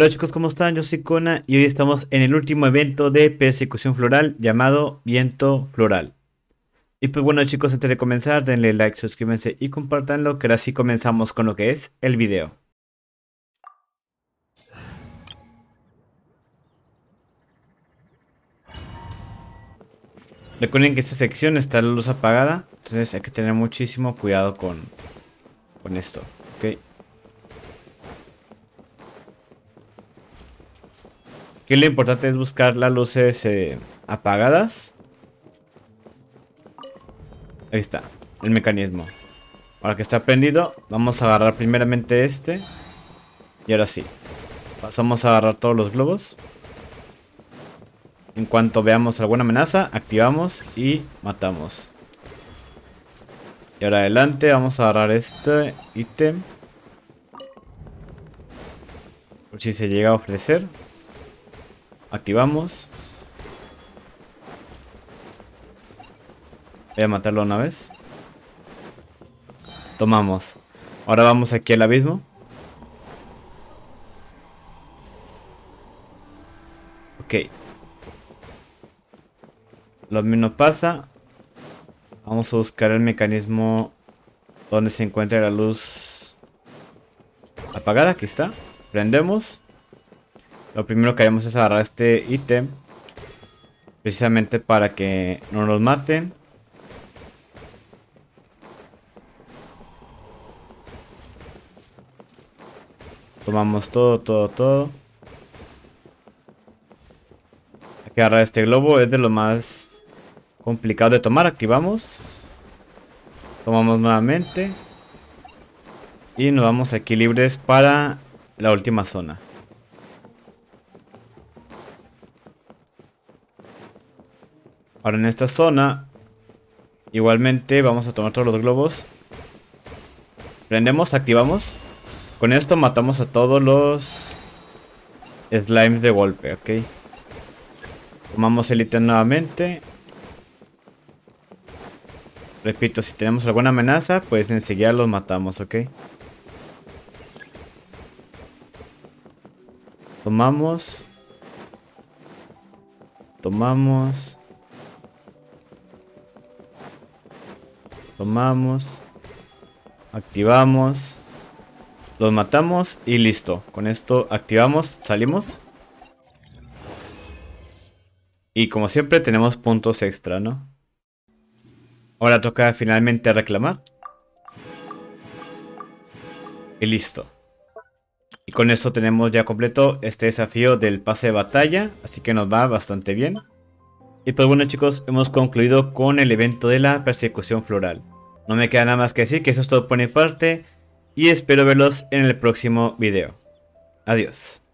Hola chicos, ¿cómo están? Yo soy Kona y hoy estamos en el último evento de persecución floral llamado Viento Floral. Y pues bueno chicos, antes de comenzar, denle like, suscríbanse y compartanlo, que ahora sí comenzamos con lo que es el video. Recuerden que esta sección está la luz apagada, entonces hay que tener muchísimo cuidado con, con esto, ¿ok? Aquí lo importante es buscar las luces eh, apagadas. Ahí está, el mecanismo. Ahora que está prendido, vamos a agarrar primeramente este. Y ahora sí. Pasamos a agarrar todos los globos. En cuanto veamos alguna amenaza, activamos y matamos. Y ahora adelante vamos a agarrar este ítem. Por si se llega a ofrecer. Activamos. Voy a matarlo una vez. Tomamos. Ahora vamos aquí al abismo. Ok. Lo mismo pasa. Vamos a buscar el mecanismo donde se encuentra la luz apagada. Aquí está. Prendemos. Lo primero que haremos es agarrar este ítem. Precisamente para que no nos maten. Tomamos todo, todo, todo. que agarrar este globo. Es de lo más complicado de tomar. Activamos. Tomamos nuevamente. Y nos vamos aquí libres para la última zona. Ahora en esta zona, igualmente vamos a tomar todos los globos. Prendemos, activamos. Con esto matamos a todos los slimes de golpe, ok. Tomamos el ítem nuevamente. Repito, si tenemos alguna amenaza, pues enseguida los matamos, ok. Tomamos. Tomamos. Tomamos. Activamos. Los matamos y listo. Con esto activamos, salimos. Y como siempre tenemos puntos extra, ¿no? Ahora toca finalmente reclamar. Y listo. Y con esto tenemos ya completo este desafío del pase de batalla. Así que nos va bastante bien. Y pues bueno chicos, hemos concluido con el evento de la persecución floral. No me queda nada más que decir que eso es todo por mi parte y espero verlos en el próximo video. Adiós.